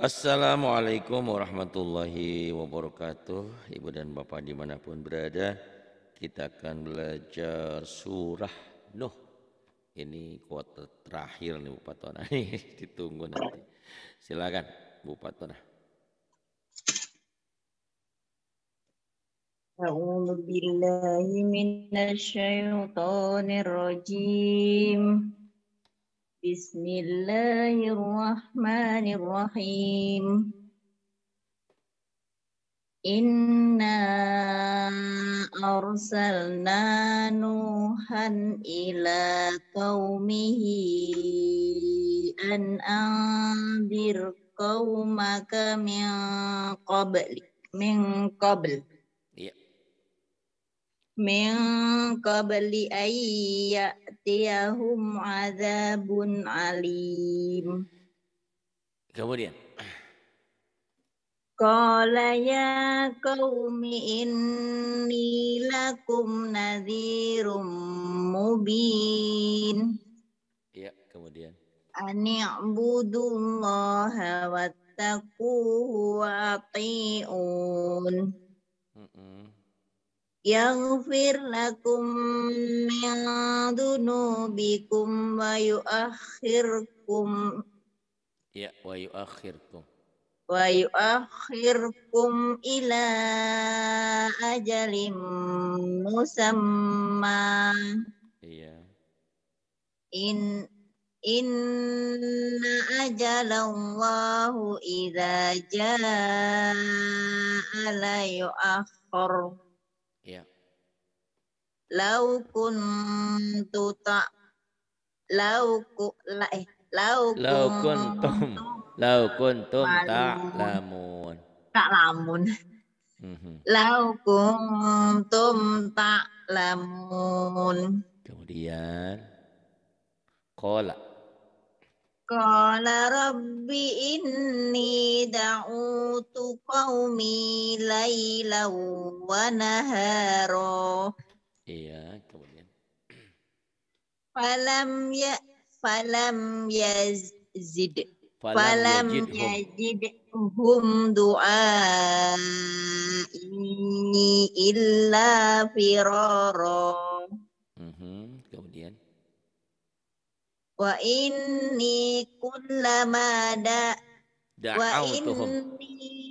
Assalamualaikum warahmatullahi wabarakatuh Ibu dan Bapak dimanapun berada Kita akan belajar surah Nuh Ini kuota terakhir nih bupatona, Tona ditunggu nanti Silakan bupatona. Tona A'udzu billahi minasy Bismillahirrahmanirrahim. Inna arsalna Nuhan ila kaumihi an anbir kaumaka min qabli min qabli من قبل أن يأتيهم عذاب Kemudian Qala ya qaumi inni lakum nadhirum mubin. Ya, kemudian. Ani'budullaha wattaquhu wa ati'un yaghfir lakum min dunubikum wa yuakhirkum ya wa yuakhirkum wa yuakhirkum ila ajalim musamma iya in Inna ajalallahu idza jaa la yu'akhkharu lau kuntu tak lau ku la, eh lau lau kuntum lau kuntum tak lamun tak lamun mhm. lau kuntum tak lamun kemudian kola Qala rabbi inni da'utu qawmi laylaw wa nahara Iya, kemudian. Falam ya falam yazid. Falam hum du'a ini illa firara. Mhm, kemudian. Wa inni kullama da, da wa inni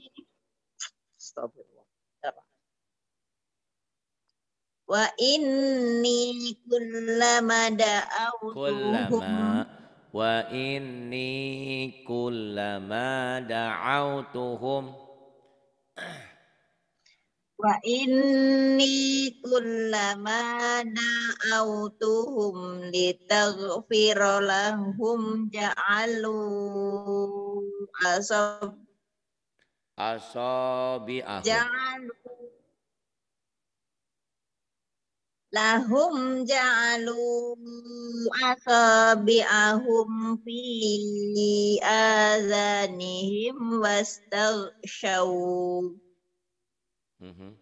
Wa inni kullama da'awtuhum. Wa inni kullama da'awtuhum. Wa inni kullama da'autuhum litaghfir lahum ja'alu asab asabi'ahum ja'alu lahum ja'alu asabi'ahum fi azanihim wastaghshaw mm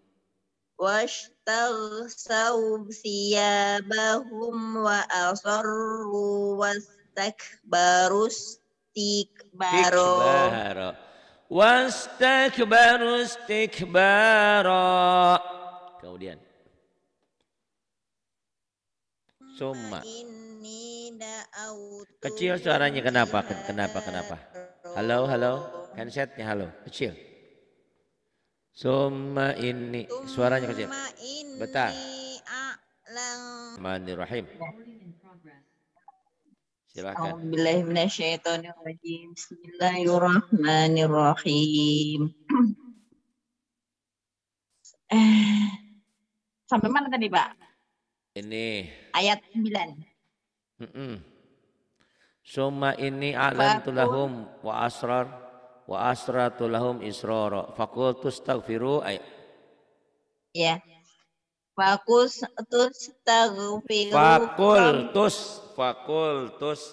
wastaghshaw siyabahum wa asarru wastakbaru istikbaru wastakbaru tikbaro kemudian Suma. Kecil suaranya kenapa? Kenapa? Kenapa? Halo, halo. Handsetnya halo. Kecil. Suma ini suaranya kecil. Bentar. rahim. Silakan. Bismillahirrahmanirrahim. Eh, sampai mana tadi, Pak? Ini. Ayat 9. Mm -mm. Suma ini alam tulahum wa asrar wa asrar tulahum israra. Fakultus tagfiru. ayat. Ya. Fakus tus Fakultus Fakultus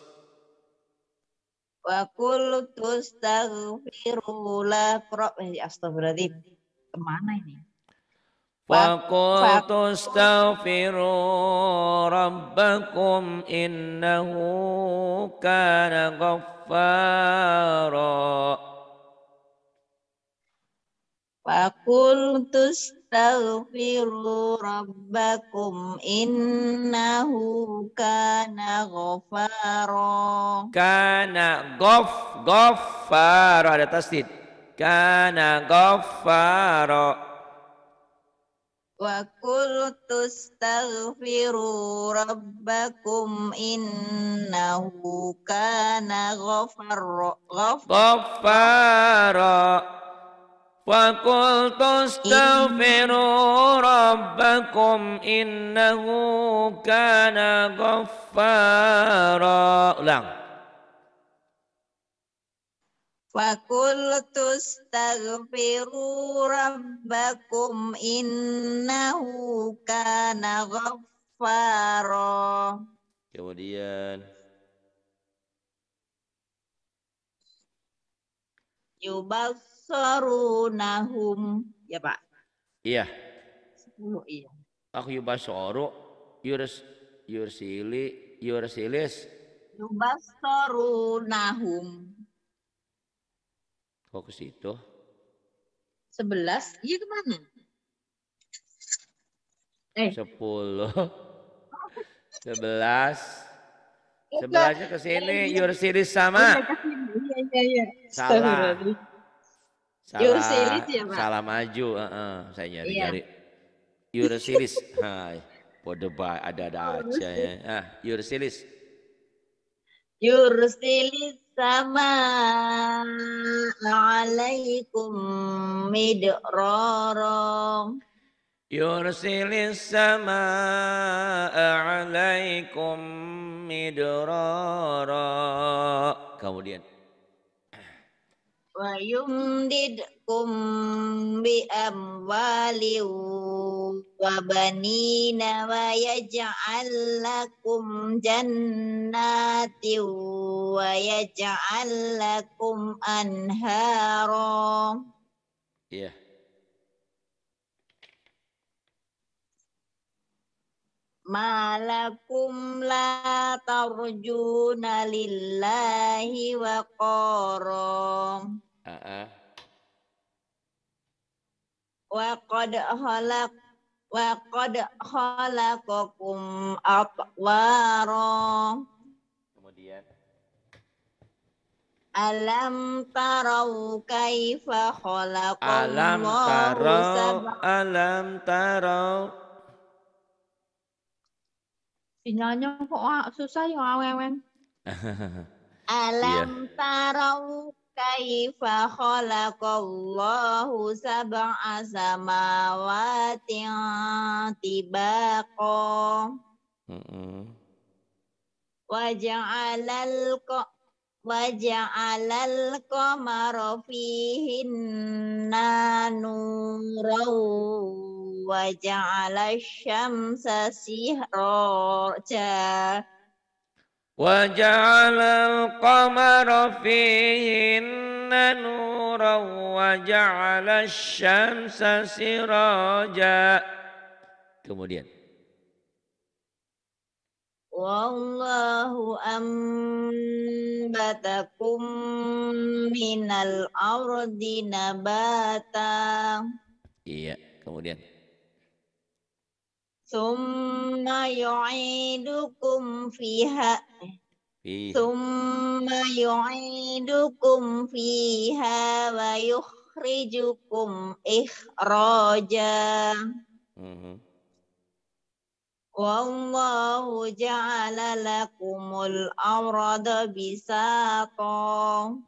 fakultus tagfiru kullu tastaghfiru astagfirullahaladzim kemana ini Bakul tus taufiru Rabbakum innahu kana gafaroh. Bakul Rabbakum innahu kana gafaroh. Kana gaf gafaroh ada tafsir. Kana gafaroh. وقلت استغفروا ربكم إنه كان غفر غفارا وقلت استغفروا ربكم إنه كان غفارا ulang فقلت استغفروا ربكم إنه كان غفارا Kemudian yubasarunahum ya Pak. Iya. 10 iya. Aku yubasaru yurs yursili yursilis Yubasarunahum Fokus di itu. Sebelas, iya kemana? Eh. Sepuluh. Sebelas. Sebelasnya ke sini, iya, iya. your series sama. Iya, iya, iya, iya. Salah. Salah, your series ya, Pak. Salah maju, uh -uh. saya nyari-nyari. Yeah. Your series. Hai. Pode ada-ada aja ya. Ah, your series. Your series السماء عليكم مدرارا يرسل السماء عليكم مدرارا kemudian yumdid minkum bi amwali wa banina wa yaj'al lakum jannati Iya Malakum la tarjuna lillahi wa qaram uh wa qad khalaq wa qad khalaqakum atwara kemudian Alam tarau kaifa khalaqallahu Alam tarau Alam tarau Sinyalnya kok susah ya awewen Alam yeah. tarau kaifa khalaqallahu sab'a samawatin tibaqa Wajah alal waja'alal waja'alal qamara وجعل القمر فيهن نورا وجعل الشمس سراجا kemudian Wallahu ambatakum minal ardi nabata. Iya, kemudian. Summa yu'idukum fiha. Summa yu'idukum fiha wa yukhrijukum ikhraja. mm Wallahu ja'ala lakumul arda bisaqa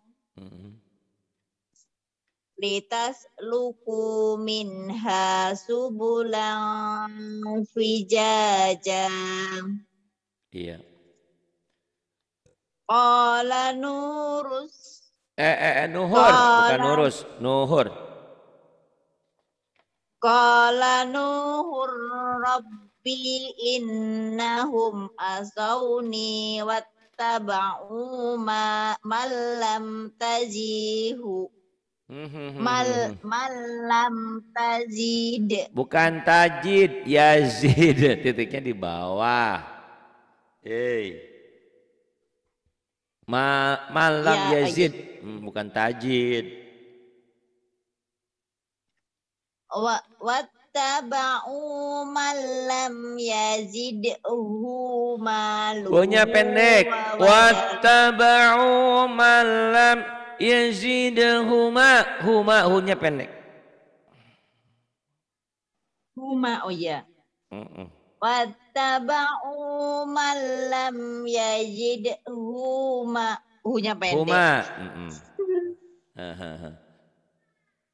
luku minha subulan fijaja. Iya. Qala nurus. Eh, eh, eh nuhur, bukan nurus, nuhur. Kala nuhur rabbi innahum asawni wattaba'u ma malam tajihu Mal hmm, hmm, hmm, malam tajid. Bukan tajid, yazid. Titiknya di bawah. Hey. Ma malam ya, yazid, hmm, bukan tajid. Wa wattaba'u malam yazid malu. Punya pendek. Wattaba'u malam yazidahuma huma hunya pendek huma oh ya wattaba'u man lam yazid huma hunya pendek huma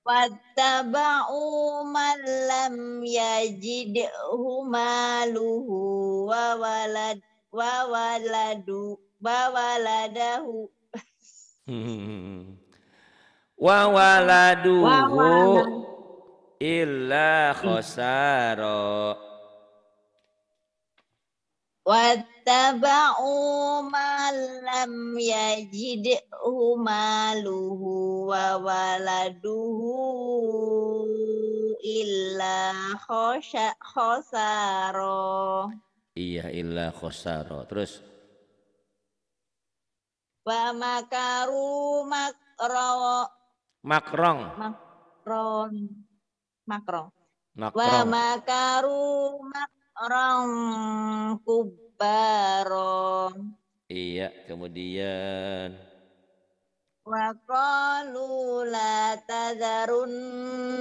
Wattaba'u man lam yajid humaluhu wa walad wa waladu wa waladahu Wa waladuhu illa khosaro. Wattaba'u ma lam yajidhu maluhu wa waladuhu illa khosaro. Iya illa khosaro. Terus wa makaru makro makrong makron makro wa makaru makrong kubaron iya kemudian wa la tadarun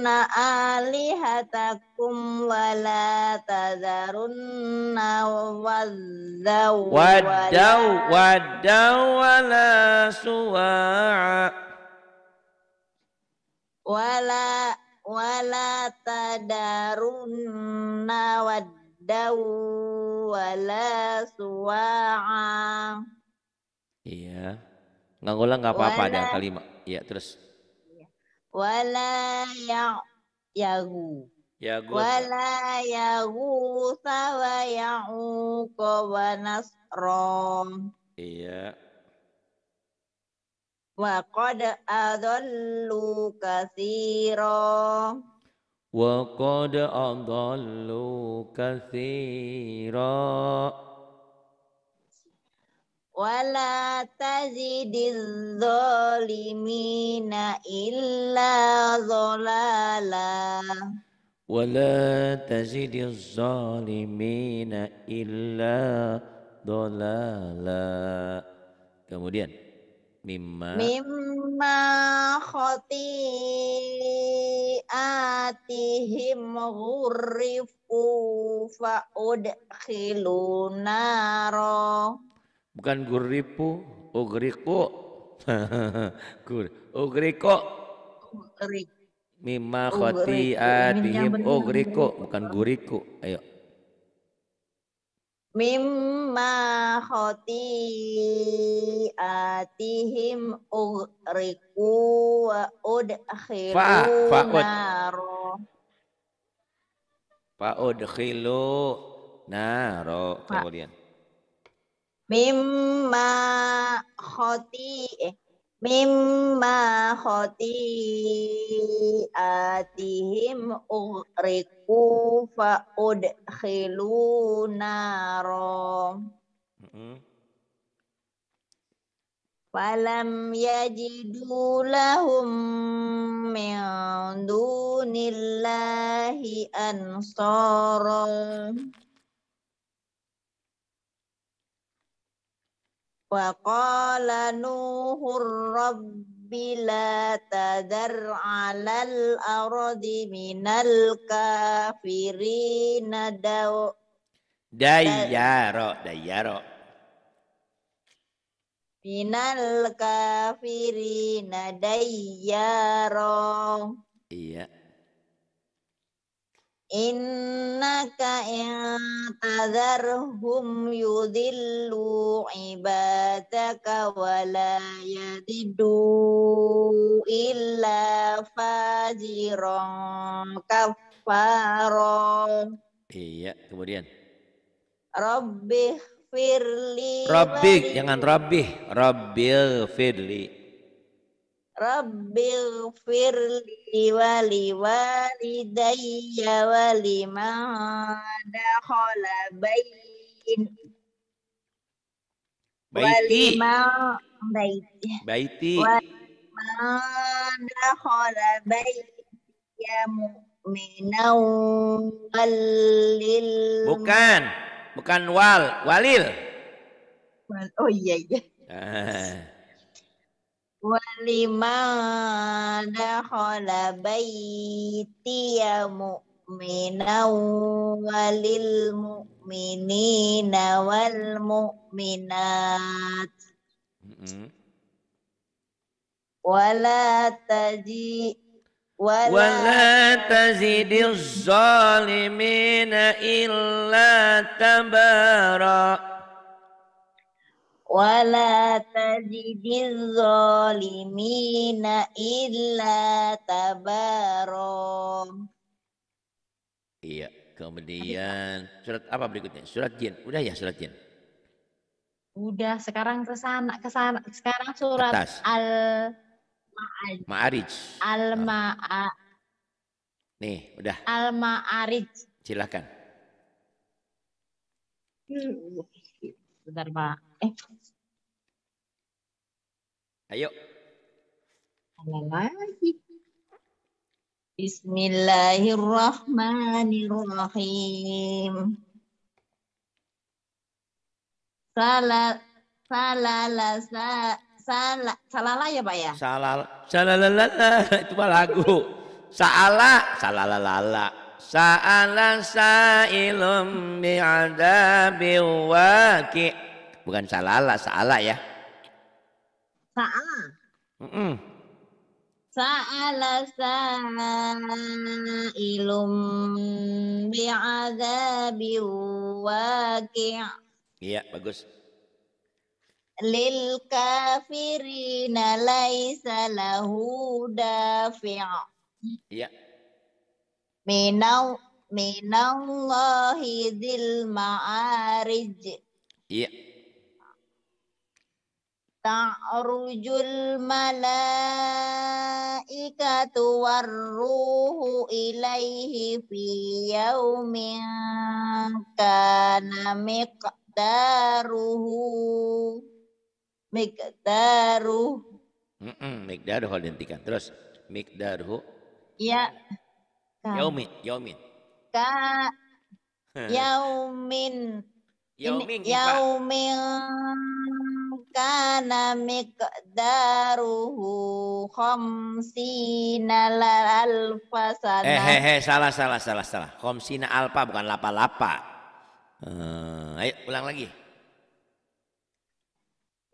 tadarunna alihatakum wa la tadharunna waddaw waddaw waddaw wa la suwa'a wala wala tadarunna waddaw wala suwa'a iya nggak ngulang nggak apa-apa ada kalimat iya terus wala ya yagu yagu wala yagu sawa yauqa kowa nasra iya wa qad adallu katsira wa qad adallu katsira wala tazidiz zalimina illa zolala wala tazidiz zalimina illa ضلالا kemudian mimma mimma khati'atihim ghurrifu fa'udkhilu naro Bukan guripu, ugriku. Gur, Ugriku. Mimma khotiatihim ugriku. Bukan guriku. Ayo. Mimma khotiatihim ugriku wa udkhilu Fa, Pak udkhilu naro. Kemudian mimma khoti eh mimma khoti atihim uriku fa udkhilu naro Falam yajidu lahum min dunillahi ansara wa qala nuhur rabbi la tadar alal ardi minal kafirina daw dayaro dayaro minal kafirina dayaro iya yeah innaka intadharhum yudillu ibadaka la yadidu illa fajiran kafara iya kemudian Rabbi firli Rabbi jangan Rabbi Rabbil firli Rabbil firli wali walidayya waliman dakhala bain. Baiti. Waliman baiti. Baiti. Waliman dakhala baitiya mu'minan walil. Bukan. Bukan wal. Walil. Oh iya iya. Ah. Waliman dakhala baitiya mu'minan walil mu'minina wal mu'minat. Mm-hmm. illa ولا تجد الظالمين إلا تبارا Iya, kemudian surat apa berikutnya? Surat jin. Udah ya surat jin. Udah, sekarang ke sana ke sana sekarang surat Atas. Al Ma'arij. Al Ma'a. Nih, udah. Al Ma'arij. Silakan. Hmm, bentar, Pak. Eh. Ayo. Bismillahirrahmanirrahim. Salah, salah, Salah salah salah salah ya pak ya. Salah salah salah, salah, Salah salah, salah salah, salah, salah, salah, salah, salah, Bukan salala, saala ya. Saala. Mm -mm. Sa'ala sa'ilum waqi' Iya, bagus. Lil kafirina laisa lahu dafi' Iya. Minau minallahi dzil ma'arij. Iya. Ta'rujul malaikatu warruhu ilaihi fi yaumin kana miqdaruhu miqdaruhu mm -mm, miqdaruhu dihentikan terus miqdaruhu ya yaumin yaumin ka yaumin yaumin yaumin kana miqdaruhu khamsina alfasana. Eh, eh, eh, salah, salah, salah, salah. Khamsina alfa bukan lapa-lapa. Hmm, ayo ulang lagi.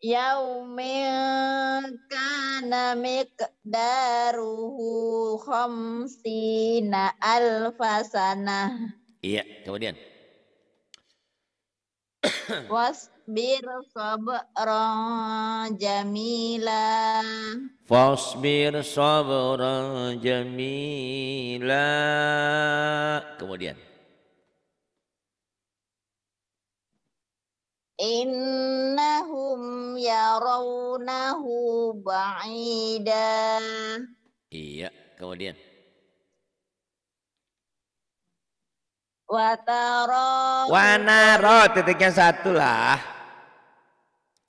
Yaumil kana miqdaruhu khamsina alfasana. Iya, kemudian. Wasbir sabran jamila. Fasbir sabran jamila. Kemudian. Innahum yarawnahu ba'ida. Iya, kemudian. Wataro. Wanaro titiknya satu lah.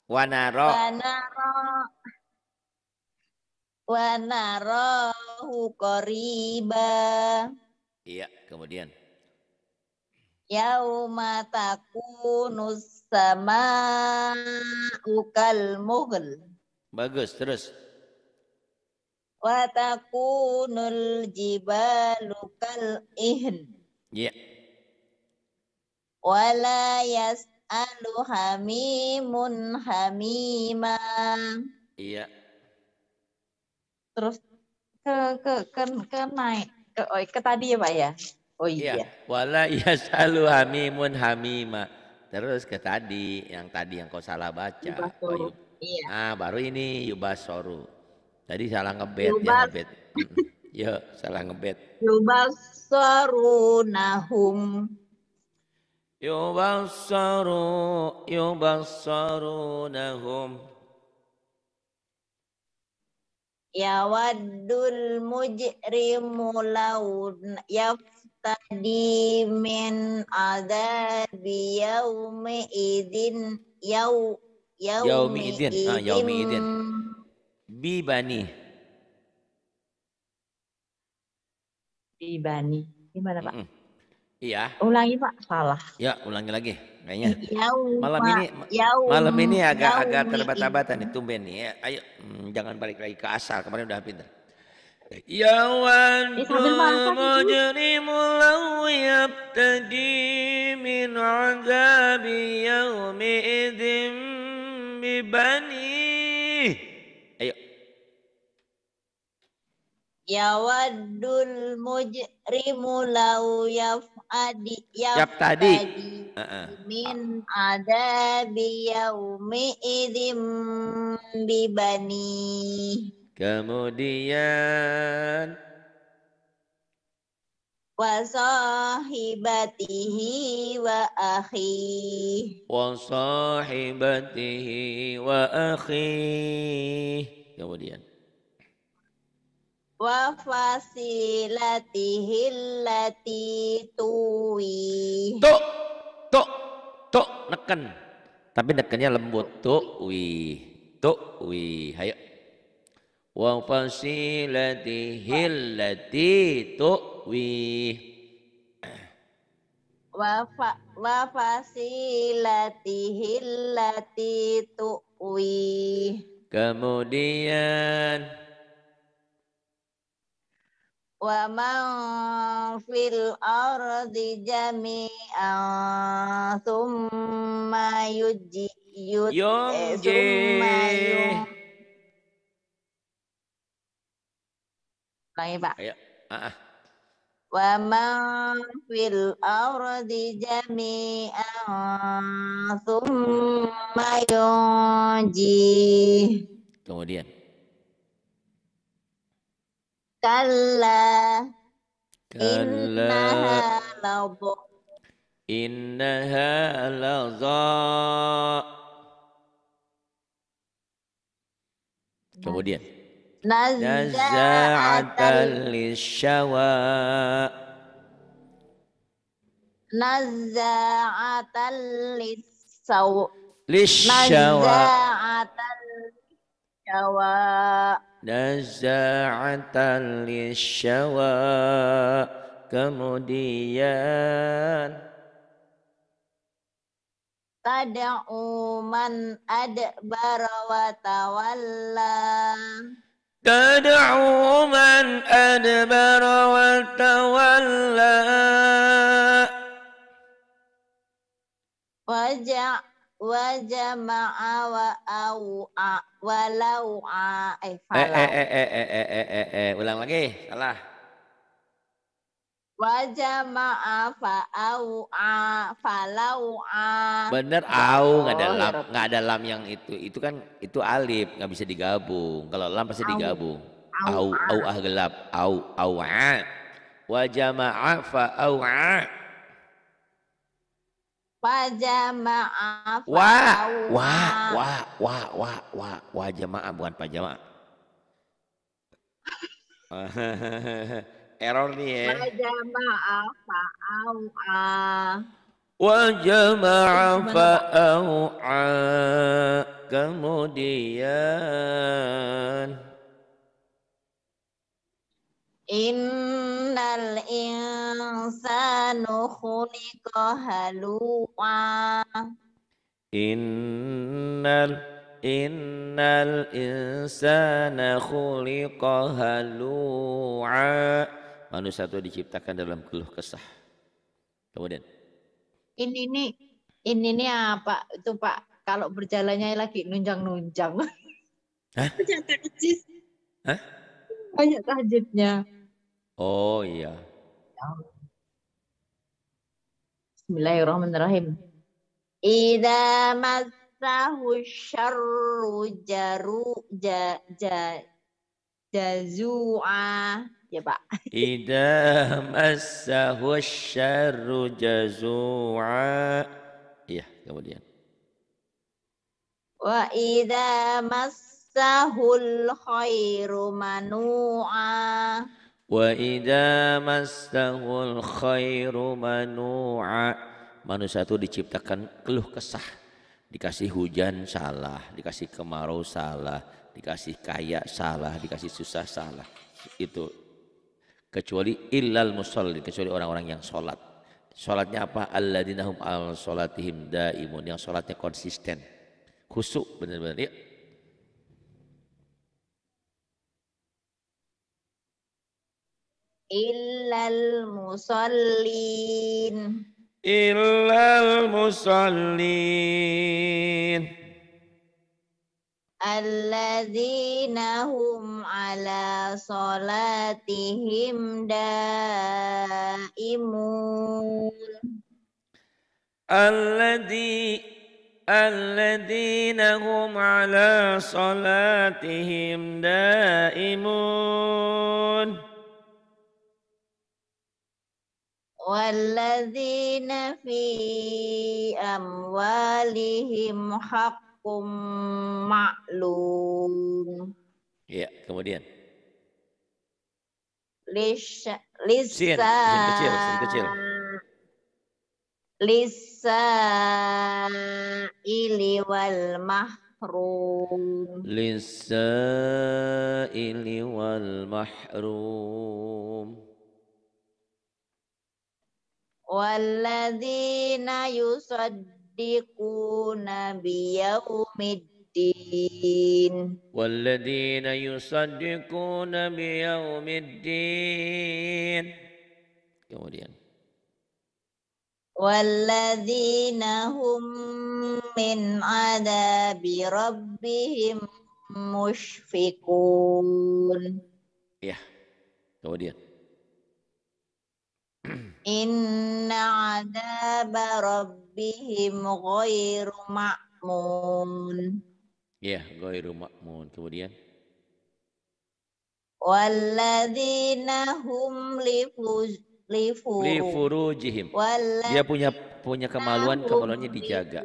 Wanaro. Wanaro. Wanaro hukoriba. Iya, kemudian. Yaumataku nusama sama ukal mughal. Bagus, terus. nul jibal ukal ihn. Iya. Yeah wala yas'alu hamimun hamima. Iya. Terus ke ke ke, ke naik ke, oh, ke tadi ya Pak ya? Oh iya. iya. Wala yas'alu hamimun hamima. Terus ke tadi yang tadi yang kau salah baca. Yubasoru. Oh, iya. Nah, baru ini Yubasoru. Tadi salah ngebet ya ngebet. Yo, salah ngebet. Nahum yubasaru Nahum. ya wadul mujrimu laun yaftadi min adabi yaumi idin yau yaumi idin ah, yaumi idin bibani bibani gimana pak mm -mm. Iya. Ulangi Pak, salah. Ya, ulangi lagi kayaknya. malam ini malam ini agak agak terbata-bata nih tumben nih. Ya, ayo hmm, jangan balik lagi ke asal, kemarin udah pinter. Ya wan eh, mujrimu law yabtadi min azabi yawmi idzin bibani. Ayo. Ya wadul mujrimu law yabtadi adi yap tadi uh -uh. min ada biyaumi idim bibani kemudian wasohibatihi wa akhi sahibatihi wa akhi kemudian wa fasilatihi lati tuwi. Tuk, tuk, tuk, neken. Tapi nekennya lembut. Tuk, wi, tuk, wi. Hayo. Wa fasilatihi allati tuwi. Wa fa wa fasilatihi allati tuwi. Kemudian wa man fil ardi jami'an thumma yujji yut lagi pak Ayo. Uh -uh. wa man fil ardi jami'an thumma yunji kemudian كلا كلا إنها لظى kemudian nazza'atan للشوى nazza'atan للشوى للشوى nazza'atan للشوى نزاعة للشواء كمديان تدعو من أدبر وتولى تدعو من أدبر وتولى وجع وجمع وأوعى walau a ah, eh, eh, eh falau. Eh eh eh eh eh eh eh, eh. ulang lagi salah. Wajama'a au a ah, falau a. Ah. Bener au nggak ada oh, lam iya. nggak ada lam yang itu itu kan itu alif nggak bisa digabung kalau lam pasti digabung au au ah gelap au au a wajama'a au, a. Pajama'a. Wah, wah, wah, wah, wah, wah, wah jamaah bukan pajama. Error nih ya. Pajama'a fa'au'a. Wajama'a fa'au'a. Kemudian Innal insanu khuliqa halu'a. Innal innal insana khuliqa halu'a. Manusia itu diciptakan dalam keluh kesah. Kemudian. Ini nih, ini nih apa itu Pak? Kalau berjalannya lagi nunjang-nunjang. Hah? Banyak tahajudnya. Hah? Banyak Oh iya. Bismillahirrahmanirrahim. Idza massahu syarru jaru ja, ja jazua ya Pak. Idza massahu syarru jazua. Iya, kemudian. Wa idza massahul khairu manu'a. وَإِذَا مَسَّهُ الْخَيْرُ مَنُوعًا Manusia itu diciptakan keluh kesah. Dikasih hujan salah, dikasih kemarau salah, dikasih kaya salah, dikasih susah salah. Itu kecuali illal musalli, kecuali orang-orang yang sholat. Sholatnya apa? Alladinahum al sholatihim daimun, yang sholatnya konsisten. Khusuk benar-benar. Ya. illal musallin illal musallin alladzina hum ala salatihim daimun alladzi alladzina hum ala salatihim daimun والذين في أموالهم حق معلوم ya kemudian lisa, kecil. Lisa ili wal mahrum. Lisa ili wal mahrum. والذين يصدقون بيوم الدين والذين يصدقون بيوم الدين kemudian والذين هم من عذاب ربهم مشفقون ya kemudian Inna adaba rabbihim ghairu ma'mun. Ya, yeah, ghairu ma'mun. Kemudian Walladzina hum lifurujihim. Dia punya punya kemaluan, kemaluannya dijaga.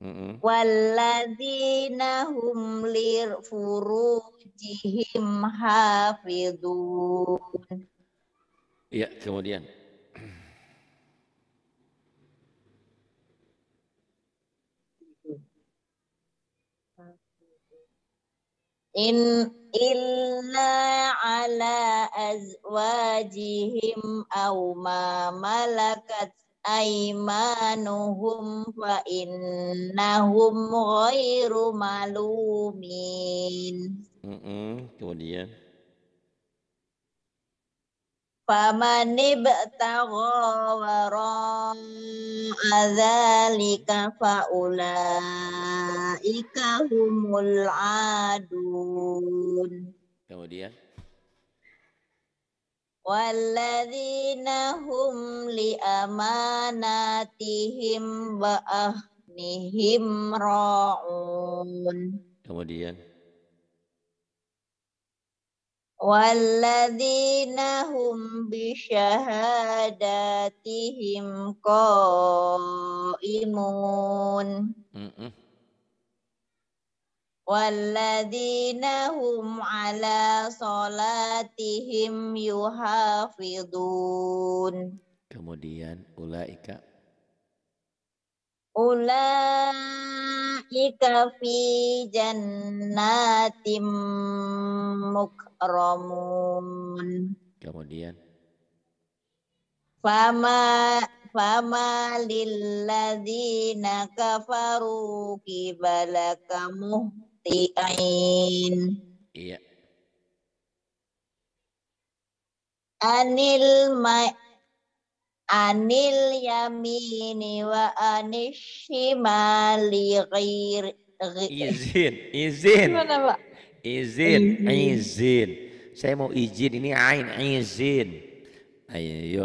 mm Walladzina hum lir furujihim hafidun. Iya, kemudian. In illa ala azwajihim aw ma malakat aimanuhum wa innahum ghairu malumin. Mm -mm. Kemudian. Faman ibtagha wara'a dzalika faulaika humul adun. Kemudian. Walladzina hum li amanatihim wa ahnihim ra'un. Kemudian. Walladzina hum bi syahadatihim qaimun. Mm -mm. Walladzina hum ala salatihim yuhafidun. Kemudian ulaika. Ulaika fi jannatim mukramun. Kemudian. Fama fama lilladzina kafaru kibalakamuh ain. Iya. Anil ma anil yamini wa anishimali shimali Izin, izin. Gimana, Pak? Izin, izin, Saya mau izin ini ain, izin. Ayo.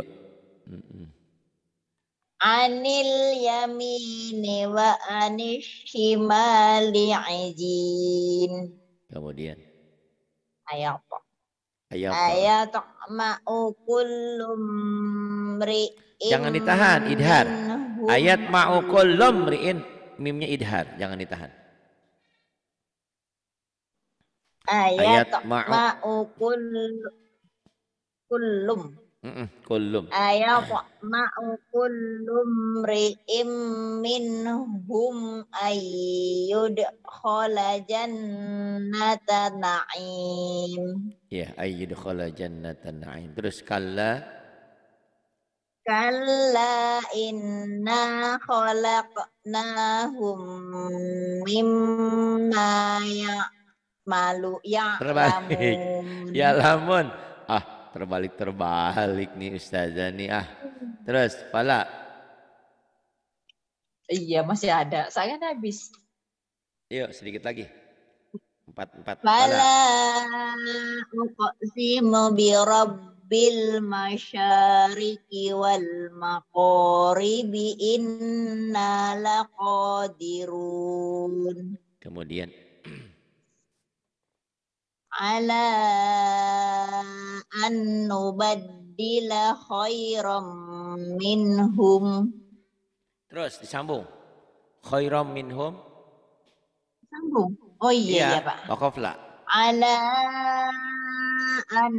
Mm -mm anil yamini wa anishimali ajin. Kemudian. Ayat. Ayat. Ayat ma'u kullum ri'in. Jangan ditahan, idhar. Ayat ma'u kullum ri'in. Mimnya idhar, jangan ditahan. Ayat, Ayat ma'u ma kullum. Kullum. kok ma'u kullum ri'im minhum ayyud khala jannata na'im. Ya, ayyud khala jannata na'im. Terus kalla. Kalla inna khalaqnahum mimma ya malu ya lamun. Ya lamun. Ah, terbalik-terbalik nih Ustazah nih ah. Terus, pala Iya, masih ada. Saya kan habis. Yuk, sedikit lagi. Empat, empat. Fala uqsimu bi rabbil masyariqi wal maqaribi inna laqadirun. Kemudian Ala an nubaddila khairam minhum. Terus disambung. Khairam minhum. Sambung. Oh iya, iya, iya Pak. Wakofla. Ala an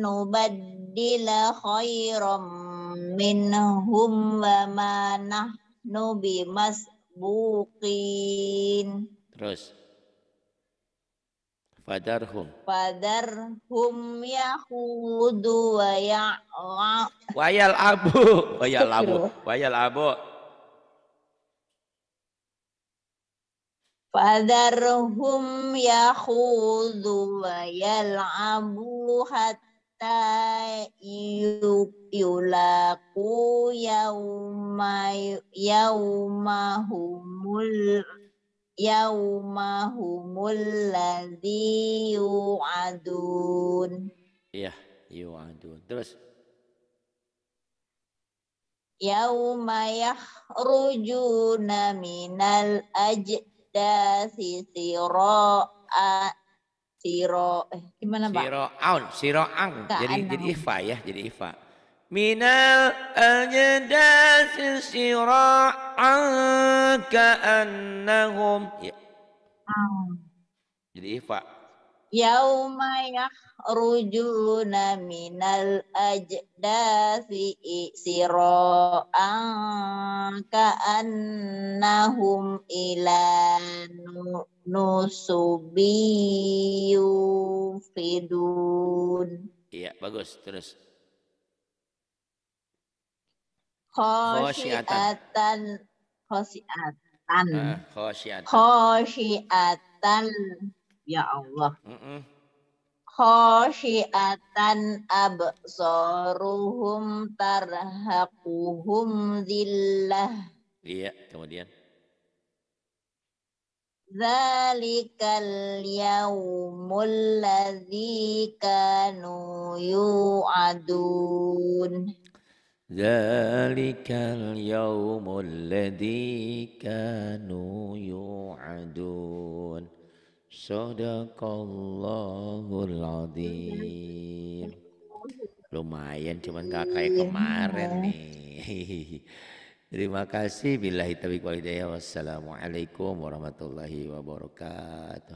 nubaddila khairam minhum wa ma nahnu bimasbuqin. Terus. Fadarhum. Fadarhum yahudu wa ya'la. Wayal abu. Wayal abu. Wayal abu. Fadarhum yahudu wa yal'abu hatta yulaku yauma yaumahumul yaumahumul ladzi yu'adun. Iya, yu'adun. Terus Yauma yakhrujuna minal ajdasi siro'a siro eh gimana Pak? Siro'aun, siro'ang. Jadi jadi ifa ya, jadi ifa. من الأجداث سراعا ya. Hmm. jadi ifa yauma yakhrujuna minal ajdasi siraan ka'annahum ila nusubiyu fidun iya bagus terus khosyiatan khosyiatan uh, khosyiatan khosyiatan ya Allah mm khosyiatan absoruhum tarhaquhum zillah iya kemudian Zalikal yaumul ladzi kanu yu'adun. Zalikal اليوم الذي كانوا يوعدون صدق الله lumayan cuman gak iya, kayak iya, kemarin iya. nih terima kasih billahi taufiq walhidayah wassalamualaikum warahmatullahi wabarakatuh